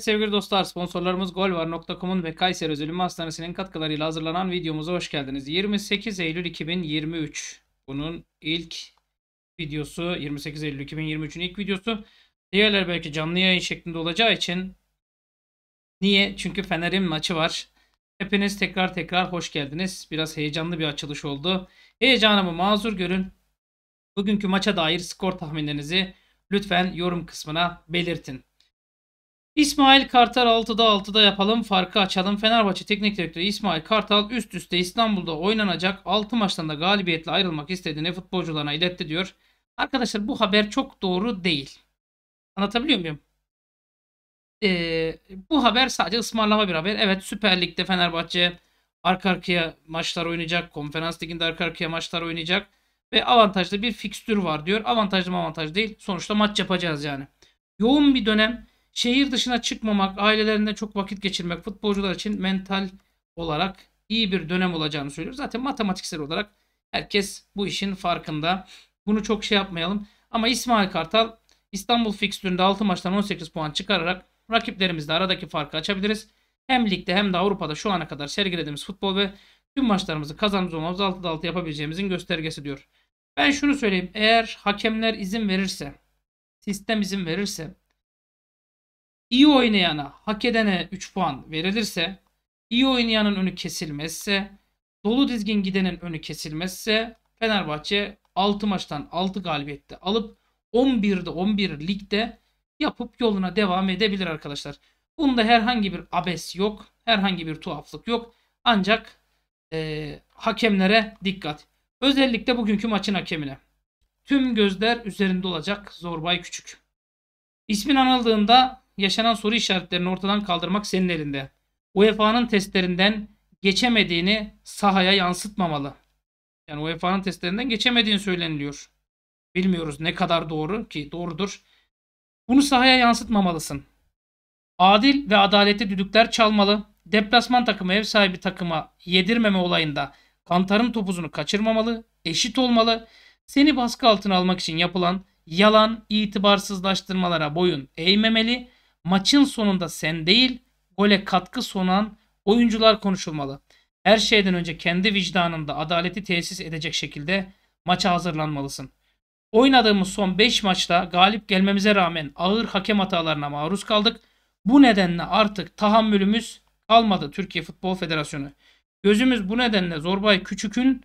Evet sevgili dostlar sponsorlarımız golvar.com'un ve Kayseri Özel Ünlü Hastanesi'nin katkılarıyla hazırlanan videomuza hoş geldiniz. 28 Eylül 2023 bunun ilk videosu 28 Eylül 2023'ün ilk videosu. Diğerler belki canlı yayın şeklinde olacağı için niye? Çünkü Fener'in maçı var. Hepiniz tekrar tekrar hoş geldiniz. Biraz heyecanlı bir açılış oldu. Heyecanımı mazur görün. Bugünkü maça dair skor tahminlerinizi lütfen yorum kısmına belirtin. İsmail Kartal 6'da 6'da yapalım farkı açalım. Fenerbahçe Teknik Direktörü İsmail Kartal üst üste İstanbul'da oynanacak 6 maçtan da galibiyetle ayrılmak istediğini futbolcularına iletti diyor. Arkadaşlar bu haber çok doğru değil. Anlatabiliyor muyum? Ee, bu haber sadece ısmarlama bir haber. Evet Süper Lig'de Fenerbahçe arka arkaya maçlar oynayacak. Konferans Ligi'nde arka arkaya maçlar oynayacak. Ve avantajlı bir fikstür var diyor. Avantajlı mı avantaj değil. Sonuçta maç yapacağız yani. Yoğun bir dönem Şehir dışına çıkmamak, ailelerinde çok vakit geçirmek futbolcular için mental olarak iyi bir dönem olacağını söylüyor. Zaten matematiksel olarak herkes bu işin farkında. Bunu çok şey yapmayalım. Ama İsmail Kartal İstanbul fikstüründe 6 maçtan 18 puan çıkararak rakiplerimizle aradaki farkı açabiliriz. Hem ligde hem de Avrupa'da şu ana kadar sergilediğimiz futbol ve tüm maçlarımızı kazanımız olmamız 6'da 6 yapabileceğimizin göstergesi diyor. Ben şunu söyleyeyim. Eğer hakemler izin verirse, sistem izin verirse iyi oynayana, hak edene 3 puan verilirse, iyi oynayanın önü kesilmezse, dolu dizgin gidenin önü kesilmezse Fenerbahçe 6 maçtan 6 galibiyette alıp 11'de 11 ligde yapıp yoluna devam edebilir arkadaşlar. Bunda herhangi bir abes yok. Herhangi bir tuhaflık yok. Ancak e, hakemlere dikkat. Özellikle bugünkü maçın hakemine. Tüm gözler üzerinde olacak Zorbay Küçük. İsmin anıldığında yaşanan soru işaretlerini ortadan kaldırmak senin elinde. UEFA'nın testlerinden geçemediğini sahaya yansıtmamalı. Yani UEFA'nın testlerinden geçemediğini söyleniliyor. Bilmiyoruz ne kadar doğru ki doğrudur. Bunu sahaya yansıtmamalısın. Adil ve adaletli düdükler çalmalı. Deplasman takımı ev sahibi takıma yedirmeme olayında kantarın topuzunu kaçırmamalı, eşit olmalı. Seni baskı altına almak için yapılan yalan, itibarsızlaştırmalara boyun eğmemeli maçın sonunda sen değil gole katkı sunan oyuncular konuşulmalı. Her şeyden önce kendi vicdanında adaleti tesis edecek şekilde maça hazırlanmalısın. Oynadığımız son 5 maçta galip gelmemize rağmen ağır hakem hatalarına maruz kaldık. Bu nedenle artık tahammülümüz kalmadı Türkiye Futbol Federasyonu. Gözümüz bu nedenle Zorbay Küçük'ün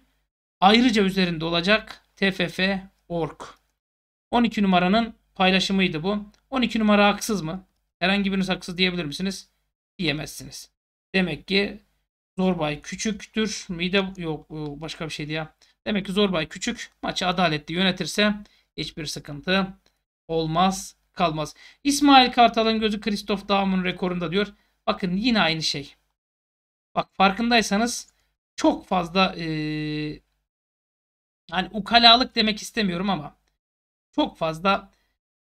ayrıca üzerinde olacak TFF Org. 12 numaranın paylaşımıydı bu. 12 numara haksız mı? Herhangi biriniz haksız diyebilir misiniz? Diyemezsiniz. Demek ki Zorbay küçüktür. Mide yok e, başka bir şeydi ya. Demek ki Zorbay küçük. Maçı adaletli yönetirse hiçbir sıkıntı olmaz kalmaz. İsmail Kartal'ın gözü Kristof Daum'un rekorunda diyor. Bakın yine aynı şey. Bak farkındaysanız çok fazla ee, hani ukalalık demek istemiyorum ama çok fazla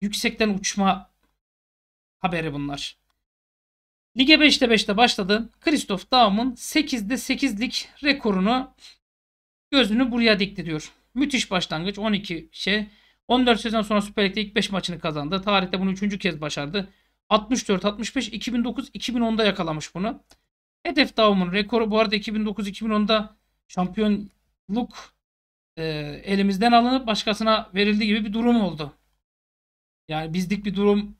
yüksekten uçma haberi bunlar. Lige 5'te 5'te başladı. Christoph Daum'un 8'de 8'lik rekorunu gözünü buraya dikti diyor. Müthiş başlangıç 12 şey. 14 sezon sonra Süper Lig'de ilk 5 maçını kazandı. Tarihte bunu 3. kez başardı. 64, 65, 2009, 2010'da yakalamış bunu. Hedef Daum'un rekoru bu arada 2009-2010'da şampiyonluk e, elimizden alınıp başkasına verildiği gibi bir durum oldu. Yani bizlik bir durum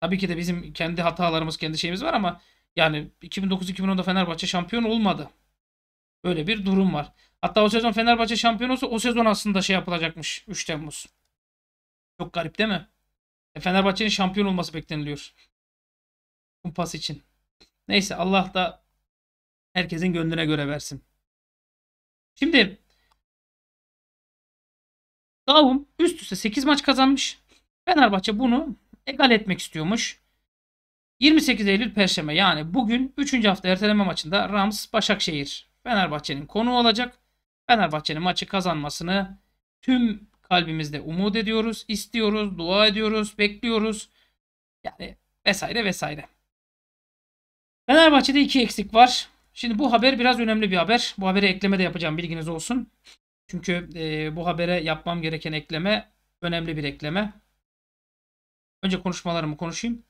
Tabii ki de bizim kendi hatalarımız, kendi şeyimiz var ama yani 2009-2010'da Fenerbahçe şampiyon olmadı. Böyle bir durum var. Hatta o sezon Fenerbahçe şampiyon olsa o sezon aslında şey yapılacakmış 3 Temmuz. Çok garip değil mi? E, Fenerbahçe'nin şampiyon olması bekleniliyor. Kumpas için. Neyse Allah da herkesin gönlüne göre versin. Şimdi Davum üst üste 8 maç kazanmış. Fenerbahçe bunu egal etmek istiyormuş. 28 Eylül Perşembe yani bugün 3. hafta erteleme maçında Rams Başakşehir Fenerbahçe'nin konuğu olacak. Fenerbahçe'nin maçı kazanmasını tüm kalbimizde umut ediyoruz, istiyoruz, dua ediyoruz, bekliyoruz. Yani vesaire vesaire. Fenerbahçe'de iki eksik var. Şimdi bu haber biraz önemli bir haber. Bu habere ekleme de yapacağım bilginiz olsun. Çünkü e, bu habere yapmam gereken ekleme önemli bir ekleme. Önce konuşmalarımı konuşayım.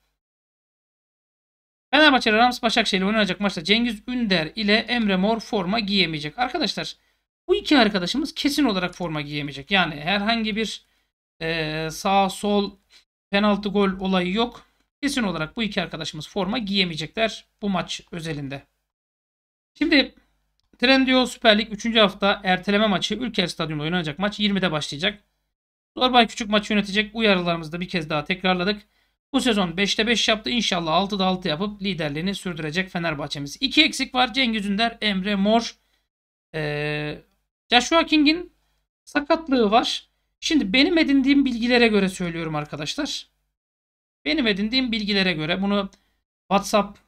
Fenerbahçe Rams Başakşehir oynanacak maçta Cengiz Ünder ile Emre Mor forma giyemeyecek. Arkadaşlar bu iki arkadaşımız kesin olarak forma giyemeyecek. Yani herhangi bir e, sağ sol penaltı gol olayı yok. Kesin olarak bu iki arkadaşımız forma giyemeyecekler bu maç özelinde. Şimdi Trendyol Süper Lig 3. hafta erteleme maçı Ülker Stadyumu'nda oynanacak maç 20'de başlayacak. Zorbay küçük maçı yönetecek uyarılarımızı da bir kez daha tekrarladık. Bu sezon 5'te 5 yaptı. İnşallah 6'da 6 yapıp liderliğini sürdürecek Fenerbahçe'miz. 2 eksik var. Cengiz Ünder, Emre Mor. Ee, Joshua King'in sakatlığı var. Şimdi benim edindiğim bilgilere göre söylüyorum arkadaşlar. Benim edindiğim bilgilere göre bunu WhatsApp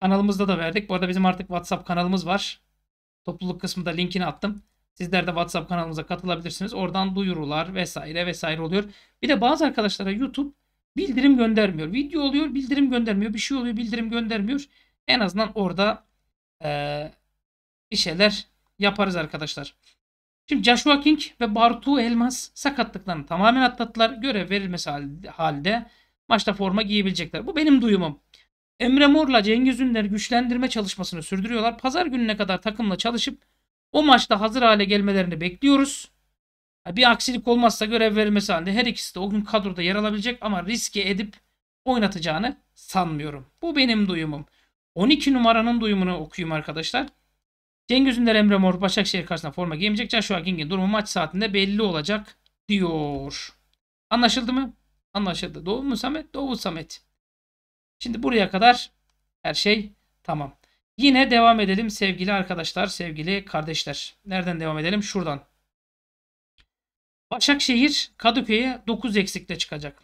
kanalımızda da verdik. Bu arada bizim artık WhatsApp kanalımız var. Topluluk kısmında linkini attım. Sizler de WhatsApp kanalımıza katılabilirsiniz. Oradan duyurular vesaire vesaire oluyor. Bir de bazı arkadaşlara YouTube bildirim göndermiyor. Video oluyor bildirim göndermiyor. Bir şey oluyor bildirim göndermiyor. En azından orada ee, bir şeyler yaparız arkadaşlar. Şimdi Joshua King ve Bartu Elmas sakatlıklarını tamamen atlattılar. Görev verilmesi halde maçta forma giyebilecekler. Bu benim duyumum. Emre Mor'la Cengiz Ünler güçlendirme çalışmasını sürdürüyorlar. Pazar gününe kadar takımla çalışıp o maçta hazır hale gelmelerini bekliyoruz. Bir aksilik olmazsa görev verilmesi halinde her ikisi de o gün kadroda yer alabilecek ama riske edip oynatacağını sanmıyorum. Bu benim duyumum. 12 numaranın duyumunu okuyayım arkadaşlar. Cengiz Ünder Emre Mor Başakşehir karşısında forma giymeyecek. Joshua King'in durumu maç saatinde belli olacak diyor. Anlaşıldı mı? Anlaşıldı. Doğu mu Samet? Doğu Samet. Şimdi buraya kadar her şey tamam. Yine devam edelim sevgili arkadaşlar, sevgili kardeşler. Nereden devam edelim? Şuradan. Başakşehir Kadıköy'e 9 eksikle çıkacak.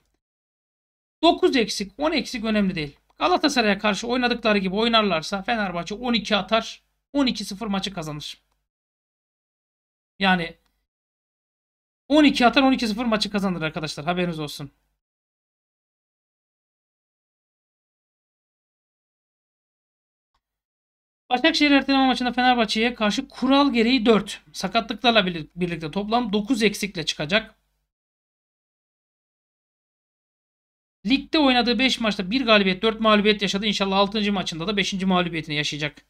9 eksik, 10 eksik önemli değil. Galatasaray'a karşı oynadıkları gibi oynarlarsa Fenerbahçe 12 atar, 12-0 maçı kazanır. Yani 12 atar 12-0 maçı kazanır arkadaşlar. Haberiniz olsun. Başakşehir erteleme maçında Fenerbahçe'ye karşı kural gereği 4. Sakatlıklarla birlikte toplam 9 eksikle çıkacak. Ligde oynadığı 5 maçta 1 galibiyet 4 mağlubiyet yaşadı. İnşallah 6. maçında da 5. mağlubiyetini yaşayacak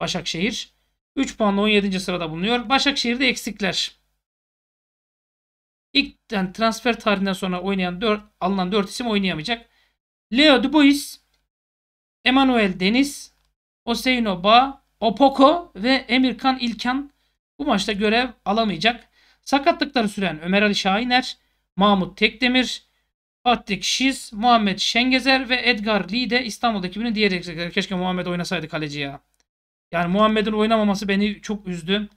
Başakşehir. 3 puanla 17. sırada bulunuyor. Başakşehir'de eksikler. İlk yani transfer tarihinden sonra oynayan 4, alınan 4 isim oynayamayacak. Leo Dubois, Emmanuel Deniz, Oseyno Ba, Opoko ve Emirkan İlkan bu maçta görev alamayacak. Sakatlıkları süren Ömer Ali Şahiner, Mahmut Tekdemir, Patrik Şiz, Muhammed Şengezer ve Edgar Lee de İstanbul ekibinin diğer eksikleri. Keşke Muhammed oynasaydı kaleci ya. Yani Muhammed'in oynamaması beni çok üzdü.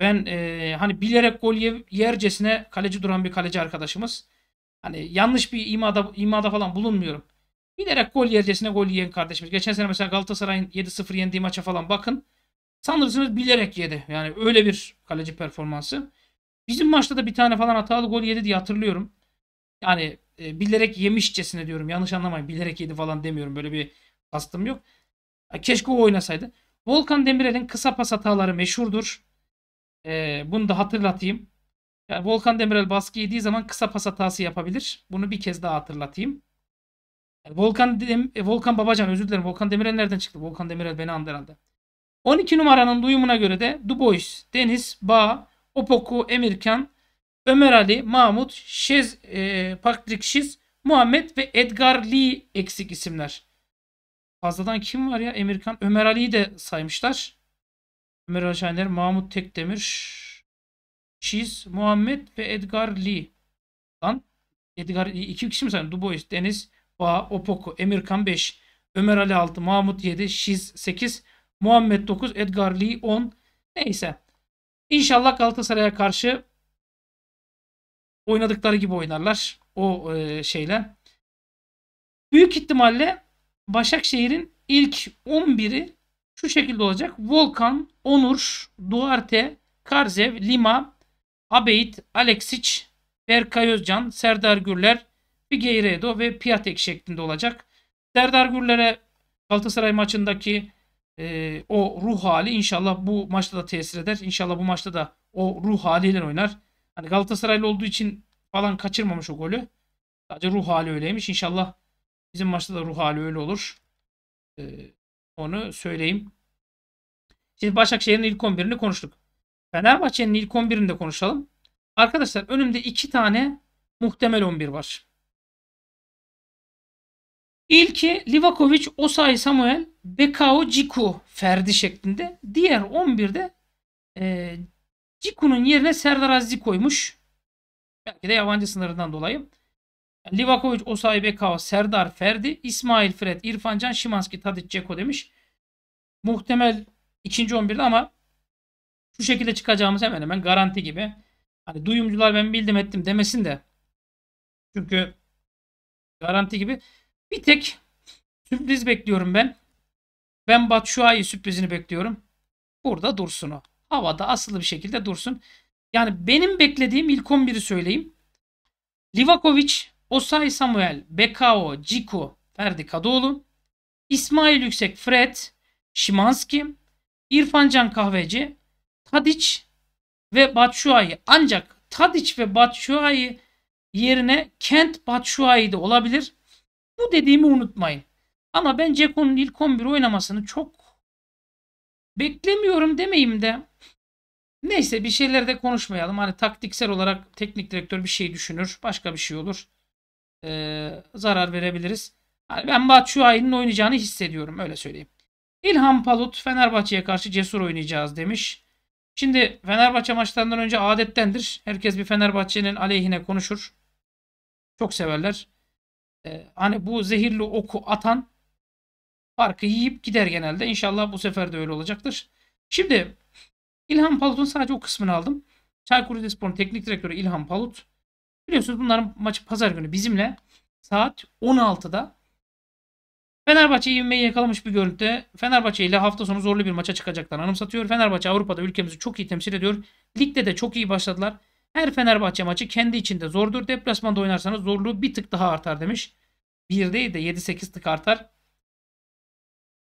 Ben e, hani bilerek gol yercesine kaleci duran bir kaleci arkadaşımız. Hani yanlış bir imada imada falan bulunmuyorum. Giderek gol yercesine gol yiyen kardeşimiz. Geçen sene mesela Galatasaray'ın 7-0 yendiği maça falan bakın. Sanırsınız bilerek yedi. Yani öyle bir kaleci performansı. Bizim maçta da bir tane falan hatalı gol yedi diye hatırlıyorum. Yani e, bilerek yemişçesine diyorum. Yanlış anlamayın. Bilerek yedi falan demiyorum. Böyle bir kastım yok. keşke o oynasaydı. Volkan Demirel'in kısa pas hataları meşhurdur. E, bunu da hatırlatayım. Yani Volkan Demirel baskı yediği zaman kısa pas hatası yapabilir. Bunu bir kez daha hatırlatayım. E, Volkan Dem e, Volkan Babacan özür dilerim. Volkan Demirel nereden çıktı? Volkan Demirel beni andı herhalde. 12 numaranın duyumuna göre de Dubois, Deniz, Bağ, Opoku, Emirkan, Ömer Ali, Mahmut, Şez, e, Patrick Şiz, Muhammed ve Edgar Lee eksik isimler. Fazladan kim var ya? Emirkan. Ömer Ali'yi de saymışlar. Ömer Ali Şahiner, Mahmut Tekdemir, Şiz, Muhammed ve Edgar Lee. Lan Edgar Lee iki kişi mi sayın? Dubois, Deniz, Ba, Opoku, Emirkan 5, Ömer Ali 6, Mahmut 7, Şiz 8, Muhammed 9, Edgar Lee 10. Neyse. İnşallah Galatasaray'a karşı oynadıkları gibi oynarlar o e, şeyle. Büyük ihtimalle Başakşehir'in ilk 11'i şu şekilde olacak. Volkan, Onur, Duarte, Karzev, Lima, Abeyt, Aleksic, Berkay Özcan, Serdar Gürler, Figueiredo ve Piatek şeklinde olacak. Serdar Gürler'e Galatasaray maçındaki e, o ruh hali inşallah bu maçta da tesir eder. İnşallah bu maçta da o ruh haliyle oynar. Hani Galatasaraylı olduğu için falan kaçırmamış o golü. Sadece ruh hali öyleymiş. İnşallah bizim maçta da ruh hali öyle olur. E, onu söyleyeyim. Şimdi Başakşehir'in ilk 11'ini konuştuk. Fenerbahçe'nin ilk 11'ini de konuşalım. Arkadaşlar önümde iki tane muhtemel 11 var. İlki Livakovic, Osay Samuel, Bekao Ciku Ferdi şeklinde. Diğer 11'de e, Ciku'nun yerine Serdar Aziz'i koymuş. Belki de yabancı sınırından dolayı. Livakovic, Osay, Bekao, Serdar, Ferdi, İsmail, Fred, İrfan Can, Şimanski, Tadic, Ceko demiş. Muhtemel ikinci 11'de ama şu şekilde çıkacağımız hemen hemen garanti gibi. Hani duyumcular ben bildim ettim demesin de. Çünkü garanti gibi. Bir tek sürpriz bekliyorum ben. Ben Batshuayi sürprizini bekliyorum. Burada dursun o. Havada asılı bir şekilde dursun. Yani benim beklediğim ilk 11'i söyleyeyim. Livakovic, Osay Samuel, Bekao, Ciko, Ferdi Kadıoğlu, İsmail Yüksek, Fred, Şimanski, İrfancan Kahveci, Tadic ve Batshuayi. Ancak Tadic ve Batshuayi yerine Kent Batshuayi de olabilir. Bu dediğimi unutmayın. Ama ben Ceko'nun ilk 11 oynamasını çok beklemiyorum demeyeyim de neyse bir şeyler de konuşmayalım. Hani taktiksel olarak teknik direktör bir şey düşünür. Başka bir şey olur. Ee, zarar verebiliriz. Yani ben Batshuayi'nin oynayacağını hissediyorum. Öyle söyleyeyim. İlhan Palut Fenerbahçe'ye karşı cesur oynayacağız demiş. Şimdi Fenerbahçe maçlarından önce adettendir. Herkes bir Fenerbahçe'nin aleyhine konuşur. Çok severler. Ee, hani bu zehirli oku atan farkı yiyip gider genelde. İnşallah bu sefer de öyle olacaktır. Şimdi İlhan Palut'un sadece o kısmını aldım. Çaykur Rizespor'un teknik direktörü İlhan Palut. Biliyorsunuz bunların maçı pazar günü bizimle saat 16'da. Fenerbahçe ivmeyi yakalamış bir görüntü. Fenerbahçe ile hafta sonu zorlu bir maça çıkacaklar. anımsatıyor. Fenerbahçe Avrupa'da ülkemizi çok iyi temsil ediyor. Ligde de çok iyi başladılar. Her Fenerbahçe maçı kendi içinde zordur. Deplasmanda oynarsanız zorluğu bir tık daha artar demiş. 1 değil de 7-8 tık artar.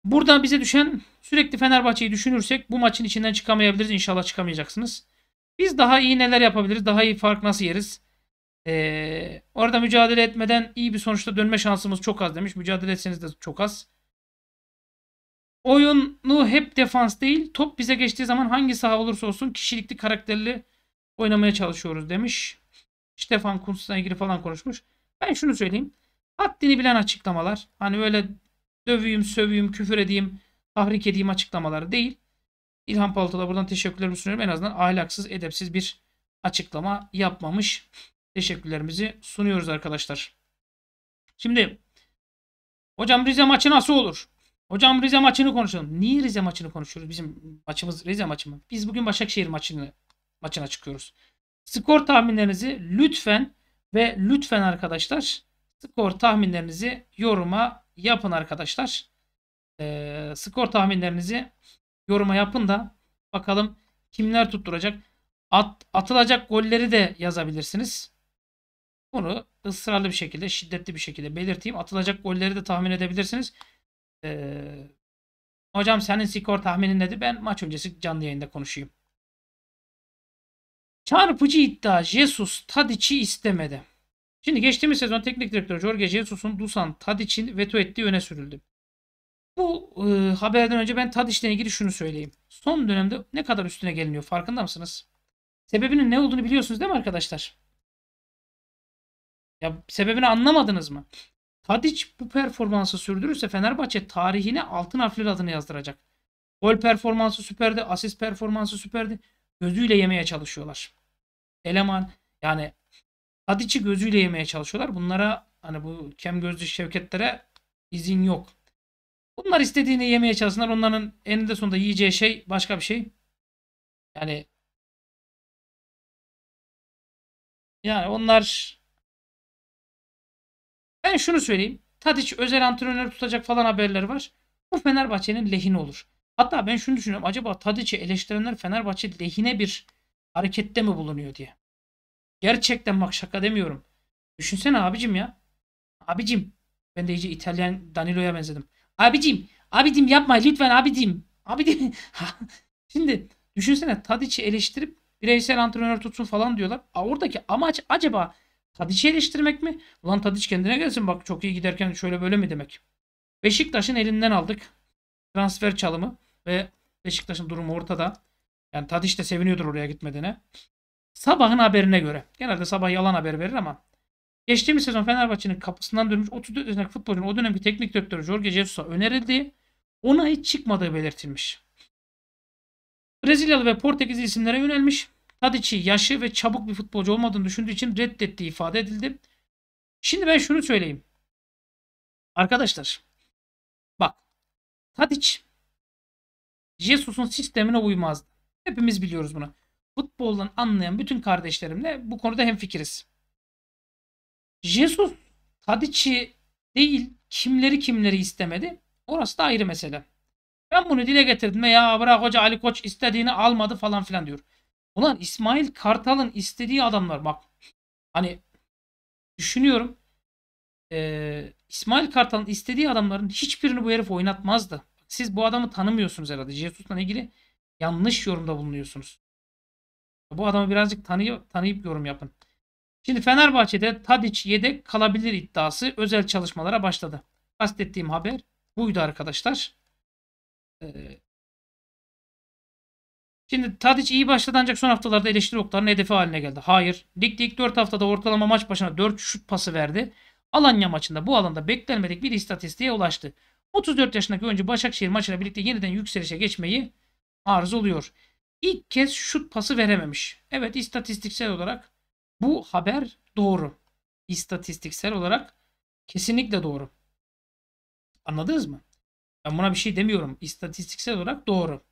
Burada bize düşen sürekli Fenerbahçe'yi düşünürsek bu maçın içinden çıkamayabiliriz. İnşallah çıkamayacaksınız. Biz daha iyi neler yapabiliriz? Daha iyi fark nasıl yeriz? Ee, orada mücadele etmeden iyi bir sonuçta dönme şansımız çok az demiş. Mücadele etseniz de çok az. Oyunu hep defans değil. Top bize geçtiği zaman hangi saha olursa olsun kişilikli karakterli oynamaya çalışıyoruz demiş. Stefan Kuntz'la ilgili falan konuşmuş. Ben şunu söyleyeyim. Haddini bilen açıklamalar. Hani öyle döveyim, söveyim, küfür edeyim, tahrik edeyim açıklamalar değil. İlhan Palutalı buradan teşekkürlerimi sunuyorum. En azından ahlaksız, edepsiz bir açıklama yapmamış. Teşekkürlerimizi sunuyoruz arkadaşlar. Şimdi hocam Rize maçı nasıl olur? Hocam Rize maçını konuşalım. Niye Rize maçını konuşuyoruz? Bizim maçımız Rize maçı mı? Biz bugün Başakşehir maçını maçına çıkıyoruz. Skor tahminlerinizi lütfen ve lütfen arkadaşlar skor tahminlerinizi yoruma yapın arkadaşlar. E, skor tahminlerinizi yoruma yapın da bakalım kimler tutturacak. At, atılacak golleri de yazabilirsiniz. Bunu ısrarlı bir şekilde, şiddetli bir şekilde belirteyim. Atılacak golleri de tahmin edebilirsiniz. Ee, hocam senin skor tahminin nedir? Ben maç öncesi canlı yayında konuşayım. Çarpıcı iddia Jesus Tadic'i istemedi. Şimdi geçtiğimiz sezon teknik direktör Jorge Jesus'un Dusan Tadic'in veto ettiği öne sürüldü. Bu e, haberden önce ben Tadic'le ilgili şunu söyleyeyim. Son dönemde ne kadar üstüne geliniyor farkında mısınız? Sebebinin ne olduğunu biliyorsunuz değil mi arkadaşlar? Ya sebebini anlamadınız mı? Tadic bu performansı sürdürürse Fenerbahçe tarihine altın harfli adını yazdıracak. Gol performansı süperdi, asist performansı süperdi. Gözüyle yemeye çalışıyorlar eleman yani Tadiç'i gözüyle yemeye çalışıyorlar. Bunlara hani bu kem gözlü şevketlere izin yok. Bunlar istediğini yemeye çalışsınlar. Onların eninde sonunda yiyeceği şey başka bir şey. Yani yani onlar ben şunu söyleyeyim. Tadiç özel antrenör tutacak falan haberleri var. Bu Fenerbahçe'nin lehine olur. Hatta ben şunu düşünüyorum. Acaba Tadiç'i eleştirenler Fenerbahçe lehine bir harekette mi bulunuyor diye. Gerçekten bak şaka demiyorum. Düşünsene abicim ya. Abicim. Ben de iyice İtalyan Danilo'ya benzedim. Abicim. Abicim yapma lütfen abicim. Abicim. Şimdi düşünsene Tadic'i eleştirip bireysel antrenör tutsun falan diyorlar. A, oradaki amaç acaba Tadic'i eleştirmek mi? Ulan Tadic kendine gelsin bak çok iyi giderken şöyle böyle mi demek? Beşiktaş'ın elinden aldık. Transfer çalımı ve Beşiktaş'ın durumu ortada. Yani Tadiş de seviniyordur oraya gitmediğine. Sabahın haberine göre. Genelde sabah yalan haber verir ama. Geçtiğimiz sezon Fenerbahçe'nin kapısından dönmüş 34 yaşındaki futbolcunun o dönemki teknik direktörü Jorge Jesus'a önerildiği ona hiç çıkmadığı belirtilmiş. Brezilyalı ve Portekiz isimlere yönelmiş. Tadiç'i yaşı ve çabuk bir futbolcu olmadığını düşündüğü için reddettiği ifade edildi. Şimdi ben şunu söyleyeyim. Arkadaşlar bak Tadiç Jesus'un sistemine uymazdı. Hepimiz biliyoruz bunu. Futboldan anlayan bütün kardeşlerimle bu konuda hemfikiriz. Jesus Tadic'i değil kimleri kimleri istemedi. Orası da ayrı mesele. Ben bunu dile getirdim ya bırak hoca Ali Koç istediğini almadı falan filan diyor. Ulan İsmail Kartal'ın istediği adamlar bak hani düşünüyorum e, İsmail Kartal'ın istediği adamların hiçbirini bu herif oynatmazdı. Siz bu adamı tanımıyorsunuz herhalde. Jesus'la ilgili yanlış yorumda bulunuyorsunuz. Bu adamı birazcık tanıyıp, tanıyıp yorum yapın. Şimdi Fenerbahçe'de Tadic yedek kalabilir iddiası özel çalışmalara başladı. Kastettiğim haber buydu arkadaşlar. Ee, Şimdi Tadic iyi başladı ancak son haftalarda eleştiri oklarının hedefi haline geldi. Hayır. Ligde ilk 4 haftada ortalama maç başına 4 şut pası verdi. Alanya maçında bu alanda beklenmedik bir istatistiğe ulaştı. 34 yaşındaki oyuncu Başakşehir maçıyla birlikte yeniden yükselişe geçmeyi arz oluyor. İlk kez şut pası verememiş. Evet istatistiksel olarak bu haber doğru. İstatistiksel olarak kesinlikle doğru. Anladınız mı? Ben buna bir şey demiyorum. İstatistiksel olarak doğru.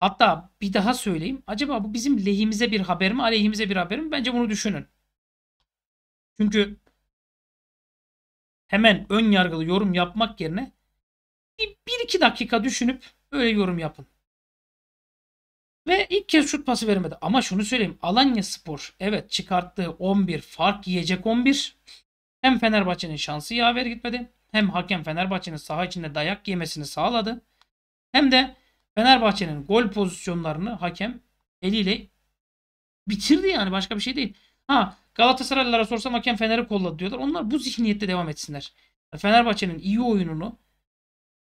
Hatta bir daha söyleyeyim. Acaba bu bizim lehimize bir haber mi, aleyhimize bir haber mi? Bence bunu düşünün. Çünkü hemen ön yargılı yorum yapmak yerine bir, bir iki dakika düşünüp böyle yorum yapın. Ve ilk kez şut pası veremedi. Ama şunu söyleyeyim. Alanya Spor evet çıkarttığı 11 fark yiyecek 11. Hem Fenerbahçe'nin şansı yaver gitmedi. Hem hakem Fenerbahçe'nin saha içinde dayak yemesini sağladı. Hem de Fenerbahçe'nin gol pozisyonlarını hakem eliyle bitirdi yani başka bir şey değil. Ha Galatasaraylılara sorsam hakem Fener'i kolladı diyorlar. Onlar bu zihniyette devam etsinler. Fenerbahçe'nin iyi oyununu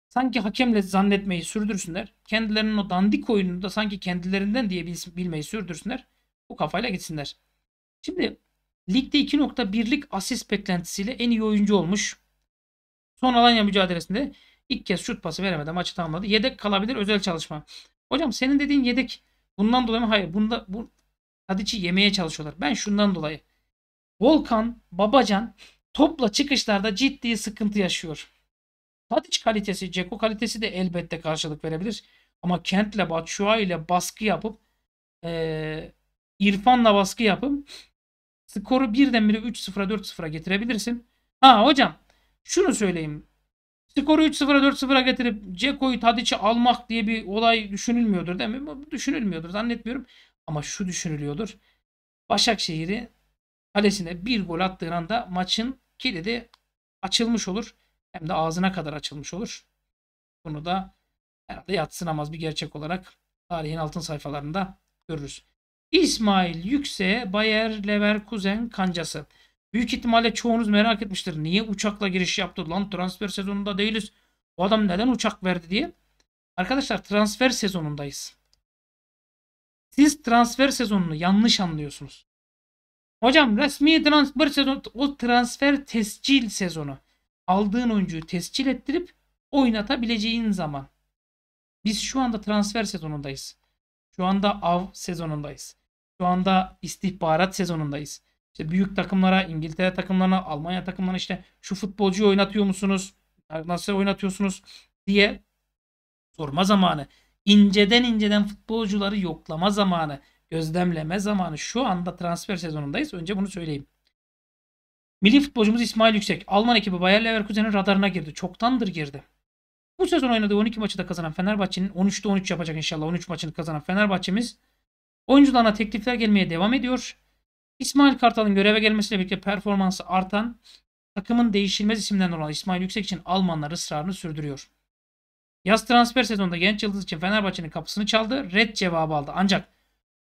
sanki hakemle zannetmeyi sürdürsünler. Kendilerinin o dandik oyununu da sanki kendilerinden diye bilmeyi sürdürsünler. Bu kafayla gitsinler. Şimdi ligde 2.1'lik asist beklentisiyle en iyi oyuncu olmuş. Son Alanya mücadelesinde ilk kez şut pası veremeden maçı tamamladı. Yedek kalabilir özel çalışma. Hocam senin dediğin yedek bundan dolayı mı? Hayır. Bunda bu Tadiç'i yemeye çalışıyorlar. Ben şundan dolayı. Volkan, Babacan topla çıkışlarda ciddi sıkıntı yaşıyor. Tadic kalitesi, Ceko kalitesi de elbette karşılık verebilir. Ama Kent'le Batshuayi ile baskı yapıp e, İrfan'la baskı yapıp skoru birden birdenbire 3-0'a 4-0'a getirebilirsin. Ha hocam şunu söyleyeyim. Skoru 3-0'a 4-0'a getirip Ceko'yu Tadic'i almak diye bir olay düşünülmüyordur değil mi? düşünülmüyordur zannetmiyorum. Ama şu düşünülüyordur. Başakşehir'i kalesine bir gol attığın anda maçın kilidi açılmış olur hem de ağzına kadar açılmış olur. Bunu da herhalde yatsınamaz bir gerçek olarak tarihin altın sayfalarında görürüz. İsmail Yükse Bayer Leverkusen kancası. Büyük ihtimalle çoğunuz merak etmiştir. Niye uçakla giriş yaptı? Lan transfer sezonunda değiliz. Bu adam neden uçak verdi diye. Arkadaşlar transfer sezonundayız. Siz transfer sezonunu yanlış anlıyorsunuz. Hocam resmi transfer sezonu o transfer tescil sezonu aldığın oyuncuyu tescil ettirip oynatabileceğin zaman. Biz şu anda transfer sezonundayız. Şu anda av sezonundayız. Şu anda istihbarat sezonundayız. İşte büyük takımlara, İngiltere takımlarına, Almanya takımlarına işte şu futbolcuyu oynatıyor musunuz? Nasıl oynatıyorsunuz? diye sorma zamanı. İnceden inceden futbolcuları yoklama zamanı, gözlemleme zamanı. Şu anda transfer sezonundayız. Önce bunu söyleyeyim. Milli futbolcumuz İsmail Yüksek, Alman ekibi Bayer Leverkusen'in radarına girdi. Çoktandır girdi. Bu sezon oynadığı 12 maçı da kazanan Fenerbahçe'nin 13'te 13 yapacak inşallah. 13 maçını kazanan Fenerbahçe'miz oyuncularına teklifler gelmeye devam ediyor. İsmail Kartal'ın göreve gelmesiyle birlikte performansı artan takımın değişilmez isimlerinden olan İsmail Yüksek için Almanlar ısrarını sürdürüyor. Yaz transfer sezonunda genç yıldız için Fenerbahçe'nin kapısını çaldı. Red cevabı aldı. Ancak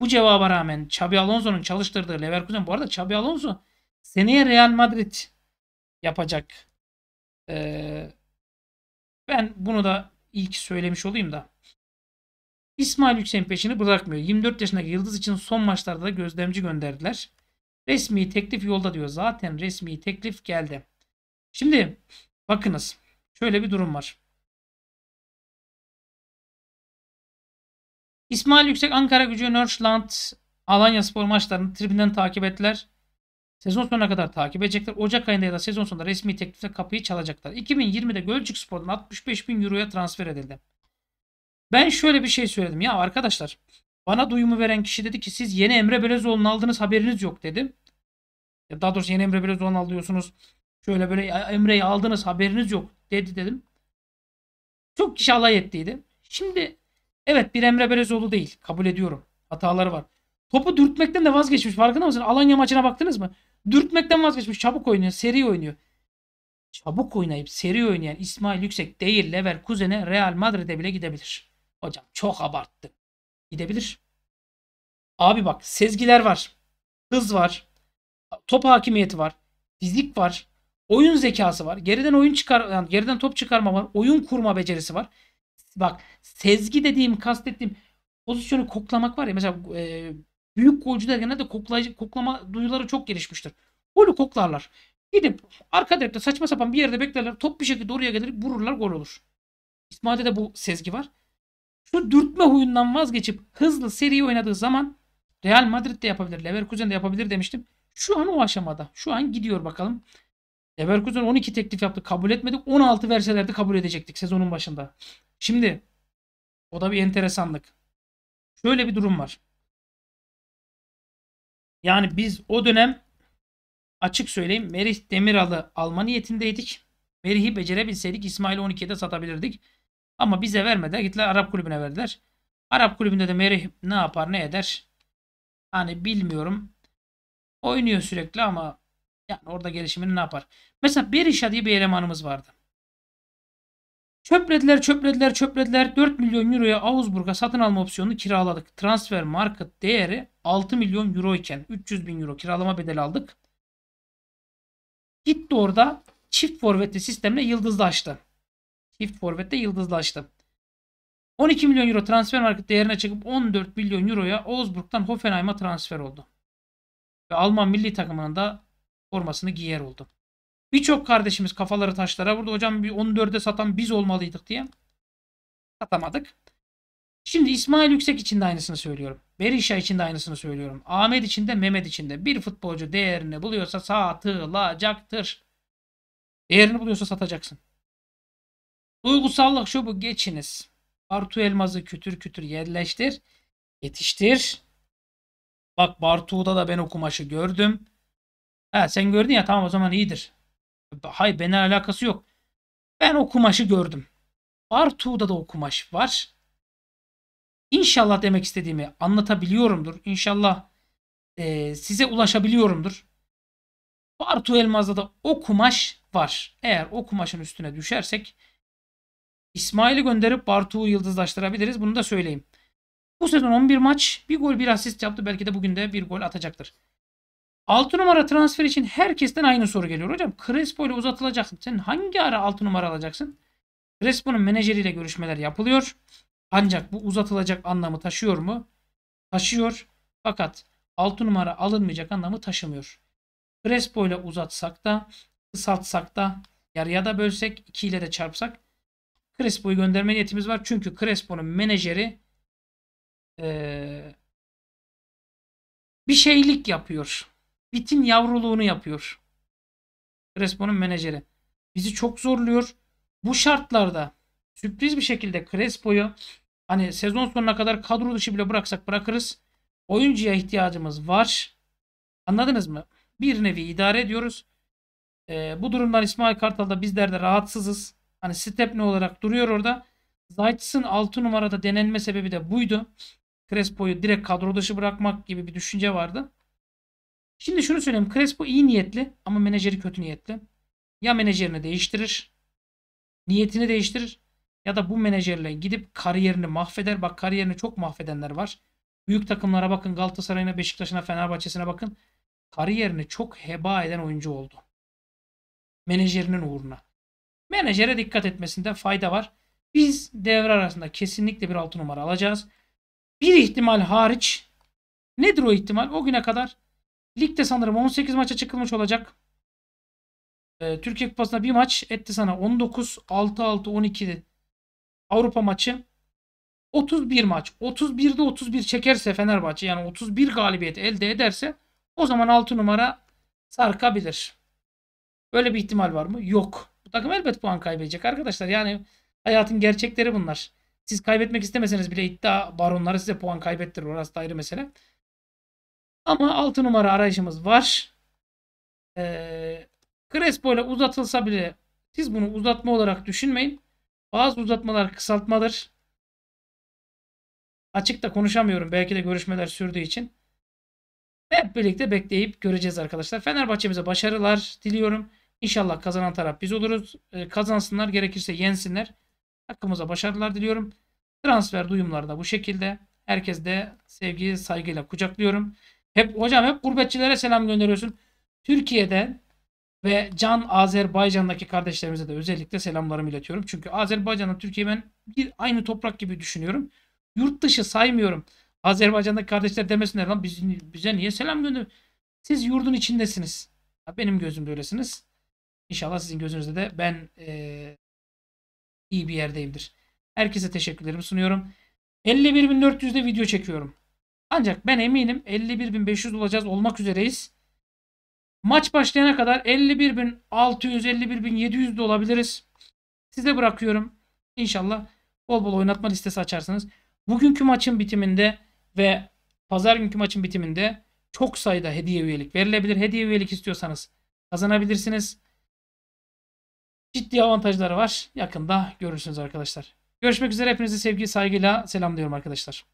bu cevaba rağmen Xabi Alonso'nun çalıştırdığı Leverkusen bu arada Xabi Alonso Seneye Real Madrid yapacak. Ee, ben bunu da ilk söylemiş olayım da. İsmail Yüksek'in peşini bırakmıyor. 24 yaşındaki Yıldız için son maçlarda da gözlemci gönderdiler. Resmi teklif yolda diyor. Zaten resmi teklif geldi. Şimdi bakınız. Şöyle bir durum var. İsmail Yüksek Ankara Gücü Nörşland Alanya Spor maçlarını tribünden takip ettiler. Sezon sonuna kadar takip edecekler. Ocak ayında ya da sezon sonunda resmi teklifle kapıyı çalacaklar. 2020'de Gölcük Spor'dan 65 bin euroya transfer edildi. Ben şöyle bir şey söyledim. Ya arkadaşlar bana duyumu veren kişi dedi ki siz yeni Emre Belezoğlu'nu aldınız haberiniz yok dedi. Ya daha doğrusu yeni Emre Belezoğlu'nu alıyorsunuz. Şöyle böyle Emre'yi aldınız haberiniz yok dedi dedim. Çok kişi alay ettiydi. Şimdi evet bir Emre Belezoğlu değil. Kabul ediyorum. Hataları var. Topu dürtmekten de vazgeçmiş. Farkında mısın? Alanya maçına baktınız mı? Dürtmekten vazgeçmiş. Çabuk oynuyor. Seri oynuyor. Çabuk oynayıp seri oynayan İsmail Yüksek değil Lever kuzene Real Madrid'e bile gidebilir. Hocam çok abarttı. Gidebilir. Abi bak sezgiler var. Hız var. Top hakimiyeti var. Fizik var. Oyun zekası var. Geriden oyun çıkar yani geriden top çıkarma var. Oyun kurma becerisi var. Bak sezgi dediğim kastettiğim pozisyonu koklamak var ya mesela büyük golcüler genelde koklayıcı, koklama duyuları çok gelişmiştir. Golü koklarlar. Gidip arka depte saçma sapan bir yerde beklerler. Top bir şekilde oraya gelir vururlar gol olur. İsmail'de de bu sezgi var. Şu dürtme huyundan vazgeçip hızlı seri oynadığı zaman Real Madrid de yapabilir. Leverkusen de yapabilir demiştim. Şu an o aşamada. Şu an gidiyor bakalım. Leverkusen 12 teklif yaptı. Kabul etmedi. 16 verselerdi kabul edecektik sezonun başında. Şimdi o da bir enteresanlık. Şöyle bir durum var. Yani biz o dönem açık söyleyeyim Merih Demiral'ı alma niyetindeydik. Merih'i becerebilseydik İsmail'i 12'de satabilirdik. Ama bize vermediler. Gittiler Arap kulübüne verdiler. Arap kulübünde de Merih ne yapar ne eder. Hani bilmiyorum. Oynuyor sürekli ama yani orada gelişimini ne yapar. Mesela Berisha diye bir elemanımız vardı. Çöplediler, çöplediler, çöplediler. 4 milyon euroya Augsburg'a satın alma opsiyonunu kiraladık. Transfer market değeri 6 milyon euro iken 300 bin euro kiralama bedeli aldık. Gitti orada çift forvetli sistemle yıldızlaştı. Çift forvette yıldızlaştı. 12 milyon euro transfer market değerine çıkıp 14 milyon euroya Augsburg'dan Hoffenheim'a transfer oldu. Ve Alman milli takımının da formasını giyer oldu. Birçok kardeşimiz kafaları taşlara vurdu. Hocam bir 14'e satan biz olmalıydık diye. Satamadık. Şimdi İsmail Yüksek için de aynısını söylüyorum. Berisha için de aynısını söylüyorum. Ahmet için de Mehmet için de. Bir futbolcu değerini buluyorsa satılacaktır. Değerini buluyorsa satacaksın. Duygusallık şu bu geçiniz. Bartu Elmaz'ı kütür kütür yerleştir. Yetiştir. Bak Bartu'da da ben o kumaşı gördüm. Ha sen gördün ya tamam o zaman iyidir. Hayır benimle alakası yok. Ben o kumaşı gördüm. Bartu'da da o kumaş var. İnşallah demek istediğimi anlatabiliyorumdur. İnşallah e, size ulaşabiliyorumdur. Bartu Elmaz'da da o kumaş var. Eğer o kumaşın üstüne düşersek İsmail'i gönderip Bartu'yu yıldızlaştırabiliriz. Bunu da söyleyeyim. Bu sezon 11 maç bir gol bir asist yaptı. Belki de bugün de bir gol atacaktır. 6 numara transfer için herkesten aynı soru geliyor. Hocam Crespo ile uzatılacaksın. Sen hangi ara 6 numara alacaksın? Crespo'nun menajeriyle görüşmeler yapılıyor. Ancak bu uzatılacak anlamı taşıyor mu? Taşıyor. Fakat 6 numara alınmayacak anlamı taşımıyor. Crespo ile uzatsak da kısaltsak da yarıya da bölsek 2 ile de çarpsak Crespo'yu gönderme niyetimiz var. Çünkü Crespo'nun menajeri ee, bir şeylik yapıyor. Bitin yavruluğunu yapıyor. Crespo'nun menajeri. Bizi çok zorluyor. Bu şartlarda sürpriz bir şekilde Crespo'yu hani sezon sonuna kadar kadro dışı bile bıraksak bırakırız. Oyuncuya ihtiyacımız var. Anladınız mı? Bir nevi idare ediyoruz. Ee, bu durumdan İsmail Kartal'da bizler de rahatsızız. Hani ne olarak duruyor orada. Zayt'sın 6 numarada denenme sebebi de buydu. Crespo'yu direkt kadro dışı bırakmak gibi bir düşünce vardı. Şimdi şunu söyleyeyim. Crespo iyi niyetli ama menajeri kötü niyetli. Ya menajerini değiştirir, niyetini değiştirir ya da bu menajerle gidip kariyerini mahveder. Bak kariyerini çok mahvedenler var. Büyük takımlara bakın Galatasaray'ına, Beşiktaş'ına, Fenerbahçe'sine bakın. Kariyerini çok heba eden oyuncu oldu. Menajerinin uğruna. Menajere dikkat etmesinde fayda var. Biz devre arasında kesinlikle bir altı numara alacağız. Bir ihtimal hariç nedir o ihtimal? O güne kadar ligde sanırım 18 maça çıkılmış olacak. Ee, Türkiye Kupası'nda bir maç etti sana 19, 6, 6, 12 Avrupa maçı 31 maç. 31'de 31 çekerse Fenerbahçe yani 31 galibiyet elde ederse o zaman 6 numara sarkabilir. Böyle bir ihtimal var mı? Yok. Bu takım elbet puan kaybedecek arkadaşlar. Yani hayatın gerçekleri bunlar. Siz kaybetmek istemeseniz bile iddia baronları size puan kaybettirir. Orası da ayrı mesele. Ama 6 numara arayışımız var. Ee, Crespo ile uzatılsa bile siz bunu uzatma olarak düşünmeyin. Bazı uzatmalar kısaltmadır. Açıkta konuşamıyorum. Belki de görüşmeler sürdüğü için. Hep birlikte bekleyip göreceğiz arkadaşlar. Fenerbahçe'mize başarılar diliyorum. İnşallah kazanan taraf biz oluruz. Ee, kazansınlar gerekirse yensinler. Hakkımıza başarılar diliyorum. Transfer duyumları da bu şekilde. Herkes de sevgi saygıyla kucaklıyorum. Hep hocam hep gurbetçilere selam gönderiyorsun. Türkiye'den ve Can Azerbaycan'daki kardeşlerimize de özellikle selamlarımı iletiyorum. Çünkü Azerbaycan'la Türkiye'yi ben bir aynı toprak gibi düşünüyorum. Yurt dışı saymıyorum. Azerbaycan'daki kardeşler demesinler lan biz, bize niye selam gönder? Siz yurdun içindesiniz. Benim gözüm böylesiniz. İnşallah sizin gözünüzde de ben e, iyi bir yerdeyimdir. Herkese teşekkürlerimi sunuyorum. 51.400'de video çekiyorum. Ancak ben eminim 51.500 olacağız olmak üzereyiz. Maç başlayana kadar 51.600-51.700 de olabiliriz. Size bırakıyorum. İnşallah bol bol oynatma listesi açarsınız. Bugünkü maçın bitiminde ve pazar günkü maçın bitiminde çok sayıda hediye üyelik verilebilir. Hediye üyelik istiyorsanız kazanabilirsiniz. Ciddi avantajları var. Yakında görürsünüz arkadaşlar. Görüşmek üzere. Hepinizi sevgi, saygıyla selamlıyorum arkadaşlar.